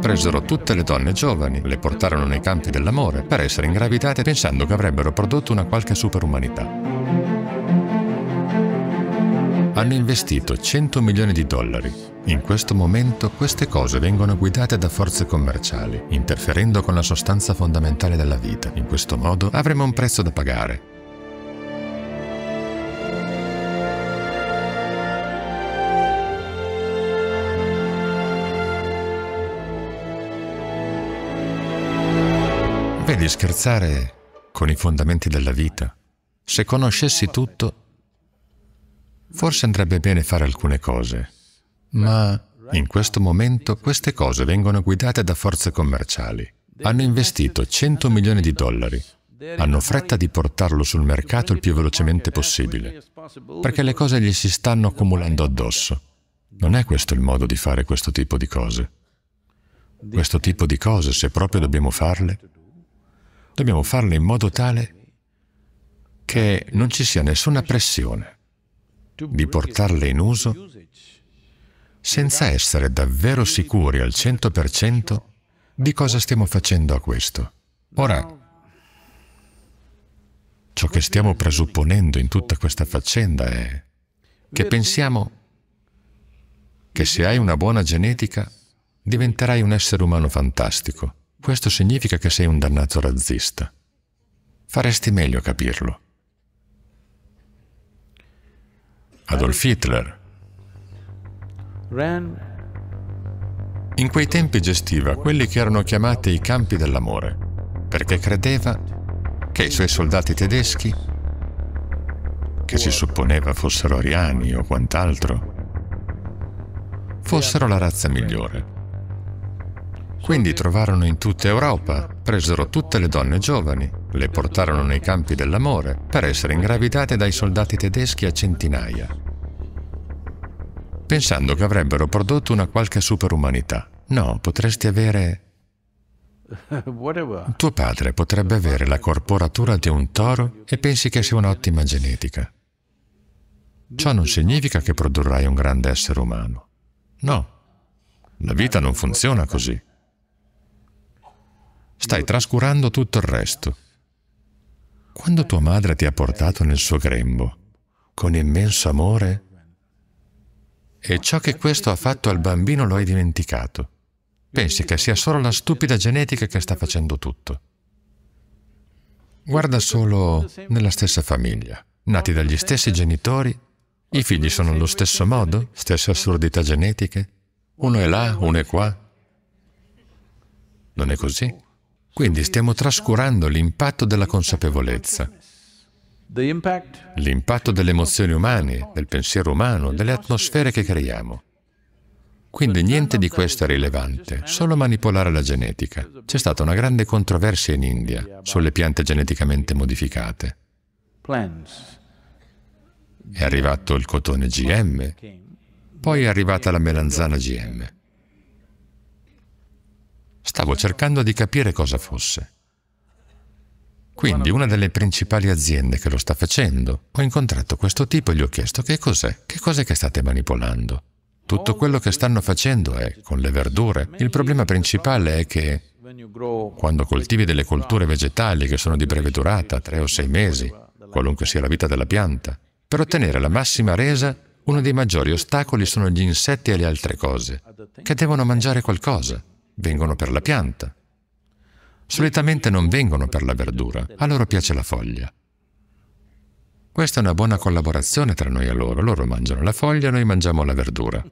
Presero tutte le donne giovani, le portarono nei campi dell'amore per essere ingravidate pensando che avrebbero prodotto una qualche superumanità hanno investito 100 milioni di dollari. In questo momento queste cose vengono guidate da forze commerciali, interferendo con la sostanza fondamentale della vita. In questo modo avremo un prezzo da pagare, di scherzare con i fondamenti della vita. Se conoscessi tutto, forse andrebbe bene fare alcune cose, ma in questo momento queste cose vengono guidate da forze commerciali. Hanno investito 100 milioni di dollari, hanno fretta di portarlo sul mercato il più velocemente possibile, perché le cose gli si stanno accumulando addosso. Non è questo il modo di fare questo tipo di cose. Questo tipo di cose, se proprio dobbiamo farle, Dobbiamo farle in modo tale che non ci sia nessuna pressione di portarle in uso senza essere davvero sicuri al 100% di cosa stiamo facendo a questo. Ora, ciò che stiamo presupponendo in tutta questa faccenda è che pensiamo che se hai una buona genetica diventerai un essere umano fantastico questo significa che sei un dannato razzista. Faresti meglio a capirlo. Adolf Hitler in quei tempi gestiva quelli che erano chiamati i campi dell'amore, perché credeva che i suoi soldati tedeschi, che si supponeva fossero ariani o quant'altro, fossero la razza migliore. Quindi trovarono in tutta Europa, presero tutte le donne giovani, le portarono nei campi dell'amore per essere ingravidate dai soldati tedeschi a centinaia, pensando che avrebbero prodotto una qualche superumanità. No, potresti avere... Tuo padre potrebbe avere la corporatura di un toro e pensi che sia un'ottima genetica. Ciò non significa che produrrai un grande essere umano. No, la vita non funziona così stai trascurando tutto il resto. Quando tua madre ti ha portato nel suo grembo, con immenso amore, e ciò che questo ha fatto al bambino lo hai dimenticato. Pensi che sia solo la stupida genetica che sta facendo tutto. Guarda solo nella stessa famiglia, nati dagli stessi genitori, i figli sono allo stesso modo, stesse assurdità genetiche, uno è là, uno è qua. Non è così? Quindi stiamo trascurando l'impatto della consapevolezza, l'impatto delle emozioni umane, del pensiero umano, delle atmosfere che creiamo. Quindi niente di questo è rilevante, solo manipolare la genetica. C'è stata una grande controversia in India sulle piante geneticamente modificate. È arrivato il cotone GM, poi è arrivata la melanzana GM. Stavo cercando di capire cosa fosse. Quindi una delle principali aziende che lo sta facendo, ho incontrato questo tipo e gli ho chiesto che cos'è, che cos'è che state manipolando. Tutto quello che stanno facendo è con le verdure. Il problema principale è che quando coltivi delle colture vegetali che sono di breve durata, tre o sei mesi, qualunque sia la vita della pianta, per ottenere la massima resa, uno dei maggiori ostacoli sono gli insetti e le altre cose, che devono mangiare qualcosa vengono per la pianta. Solitamente non vengono per la verdura, a loro piace la foglia. Questa è una buona collaborazione tra noi e loro. Loro mangiano la foglia, noi mangiamo la verdura.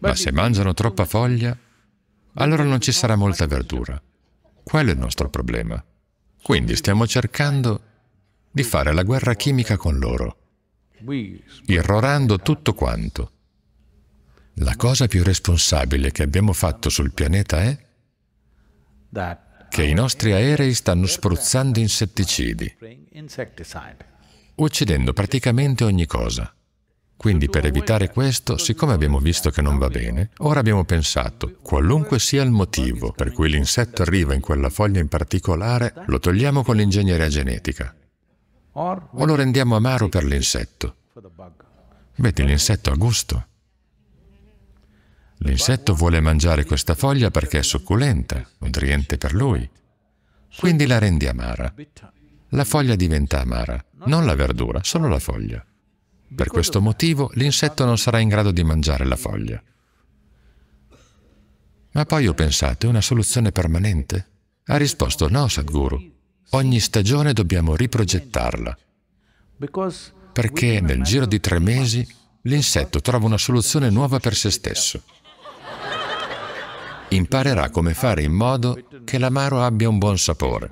Ma se mangiano troppa foglia, allora non ci sarà molta verdura. Quello è il nostro problema. Quindi stiamo cercando di fare la guerra chimica con loro, irrorando tutto quanto. La cosa più responsabile che abbiamo fatto sul pianeta è che i nostri aerei stanno spruzzando insetticidi, uccidendo praticamente ogni cosa. Quindi per evitare questo, siccome abbiamo visto che non va bene, ora abbiamo pensato, qualunque sia il motivo per cui l'insetto arriva in quella foglia in particolare, lo togliamo con l'ingegneria genetica o lo rendiamo amaro per l'insetto. Vedi, l'insetto ha gusto. L'insetto vuole mangiare questa foglia perché è succulenta, nutriente per lui. Quindi la rende amara. La foglia diventa amara, non la verdura, solo la foglia. Per questo motivo l'insetto non sarà in grado di mangiare la foglia. Ma poi ho pensato, è una soluzione permanente? Ha risposto no, Sadhguru. Ogni stagione dobbiamo riprogettarla. Perché nel giro di tre mesi l'insetto trova una soluzione nuova per se stesso imparerà come fare in modo che l'amaro abbia un buon sapore.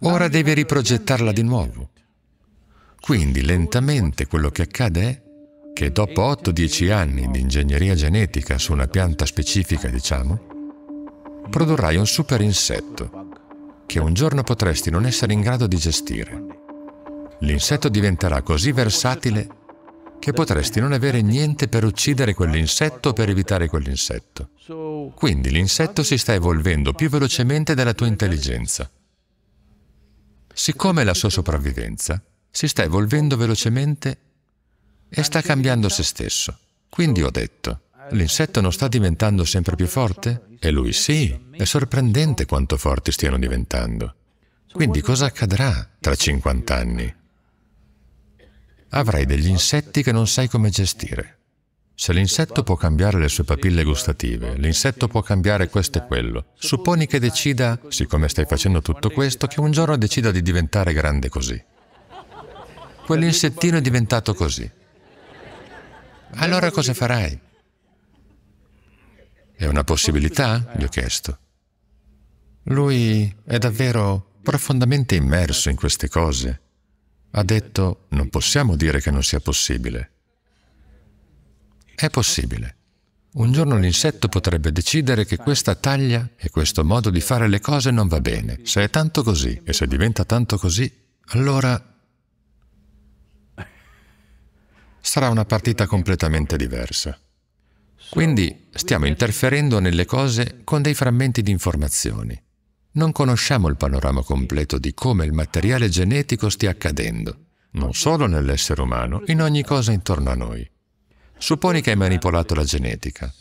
Ora deve riprogettarla di nuovo. Quindi lentamente quello che accade è che dopo 8-10 anni di ingegneria genetica su una pianta specifica, diciamo, produrrai un super insetto che un giorno potresti non essere in grado di gestire. L'insetto diventerà così versatile che potresti non avere niente per uccidere quell'insetto o per evitare quell'insetto. Quindi l'insetto si sta evolvendo più velocemente della tua intelligenza. Siccome la sua sopravvivenza si sta evolvendo velocemente e sta cambiando se stesso. Quindi ho detto, l'insetto non sta diventando sempre più forte? E lui sì, è sorprendente quanto forti stiano diventando. Quindi cosa accadrà tra 50 anni? avrai degli insetti che non sai come gestire. Se l'insetto può cambiare le sue papille gustative, l'insetto può cambiare questo e quello, supponi che decida, siccome stai facendo tutto questo, che un giorno decida di diventare grande così. Quell'insettino è diventato così. Allora cosa farai? È una possibilità? gli ho chiesto. Lui è davvero profondamente immerso in queste cose ha detto non possiamo dire che non sia possibile. È possibile. Un giorno l'insetto potrebbe decidere che questa taglia e questo modo di fare le cose non va bene. Se è tanto così e se diventa tanto così, allora sarà una partita completamente diversa. Quindi stiamo interferendo nelle cose con dei frammenti di informazioni non conosciamo il panorama completo di come il materiale genetico stia accadendo, non solo nell'essere umano, in ogni cosa intorno a noi. Supponi che hai manipolato la genetica.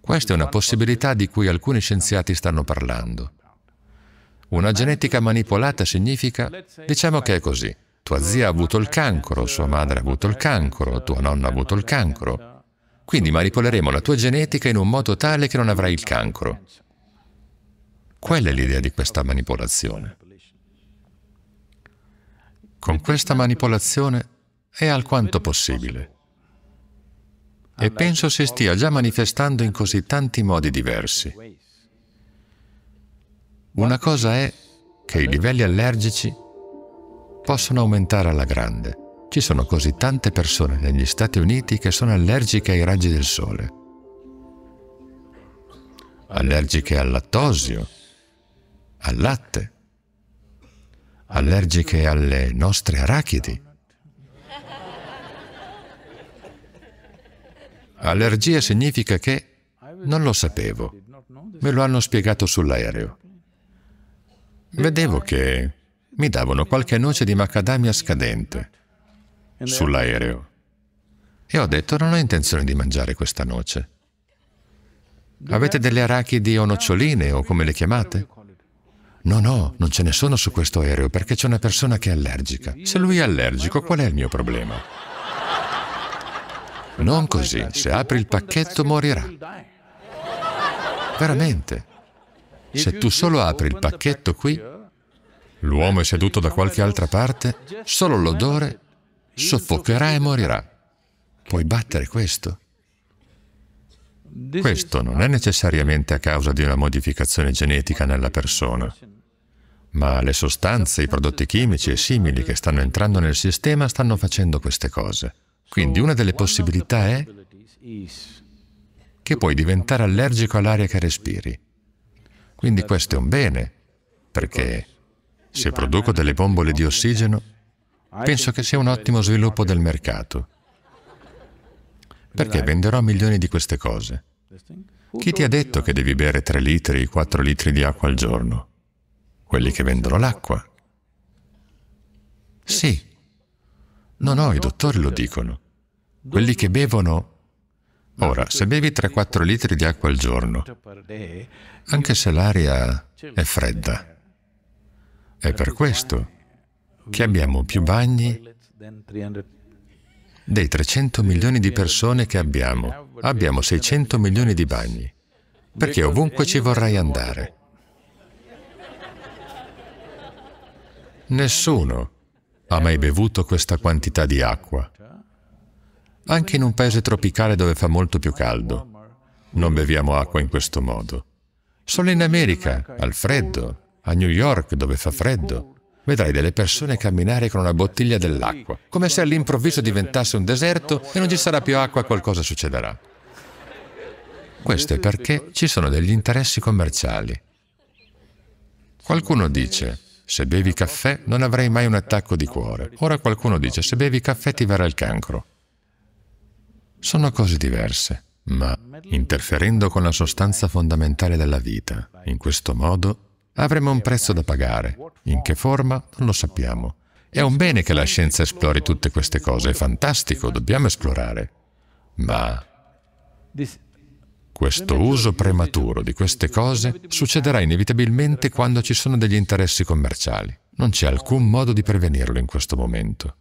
Questa è una possibilità di cui alcuni scienziati stanno parlando. Una genetica manipolata significa, diciamo che è così, tua zia ha avuto il cancro, sua madre ha avuto il cancro, tua nonna ha avuto il cancro. Quindi manipoleremo la tua genetica in un modo tale che non avrai il cancro. Quella è l'idea di questa manipolazione. Con questa manipolazione è alquanto possibile. E penso si stia già manifestando in così tanti modi diversi. Una cosa è che i livelli allergici possono aumentare alla grande. Ci sono così tante persone negli Stati Uniti che sono allergiche ai raggi del sole, allergiche al lattosio, al latte, allergiche alle nostre arachidi, Allergia significa che non lo sapevo. Me lo hanno spiegato sull'aereo. Vedevo che mi davano qualche noce di macadamia scadente sull'aereo. E ho detto non ho intenzione di mangiare questa noce. Avete delle arachidi o noccioline o come le chiamate? No, no, non ce ne sono su questo aereo perché c'è una persona che è allergica. Se lui è allergico, qual è il mio problema? Non così. Se apri il pacchetto morirà. Veramente. Se tu solo apri il pacchetto qui, l'uomo è seduto da qualche altra parte, solo l'odore soffocherà e morirà. Puoi battere questo? Questo non è necessariamente a causa di una modificazione genetica nella persona ma le sostanze, i prodotti chimici e simili che stanno entrando nel sistema stanno facendo queste cose. Quindi una delle possibilità è che puoi diventare allergico all'aria che respiri. Quindi questo è un bene, perché se produco delle bombole di ossigeno, penso che sia un ottimo sviluppo del mercato, perché venderò milioni di queste cose. Chi ti ha detto che devi bere 3 litri, 4 litri di acqua al giorno? quelli che vendono l'acqua. Sì. No, no, i dottori lo dicono. Quelli che bevono... Ora, se bevi 3-4 litri di acqua al giorno, anche se l'aria è fredda, è per questo che abbiamo più bagni dei 300 milioni di persone che abbiamo. Abbiamo 600 milioni di bagni, perché ovunque ci vorrai andare. Nessuno ha mai bevuto questa quantità di acqua. Anche in un paese tropicale dove fa molto più caldo, non beviamo acqua in questo modo. Solo in America, al freddo, a New York dove fa freddo, vedrai delle persone camminare con una bottiglia dell'acqua, come se all'improvviso diventasse un deserto e non ci sarà più acqua qualcosa succederà. Questo è perché ci sono degli interessi commerciali. Qualcuno dice, se bevi caffè non avrai mai un attacco di cuore. Ora qualcuno dice, se bevi caffè ti verrà il cancro. Sono cose diverse, ma interferendo con la sostanza fondamentale della vita, in questo modo avremo un prezzo da pagare. In che forma? Non lo sappiamo. È un bene che la scienza esplori tutte queste cose, è fantastico, dobbiamo esplorare. Ma questo uso prematuro di queste cose succederà inevitabilmente quando ci sono degli interessi commerciali. Non c'è alcun modo di prevenirlo in questo momento.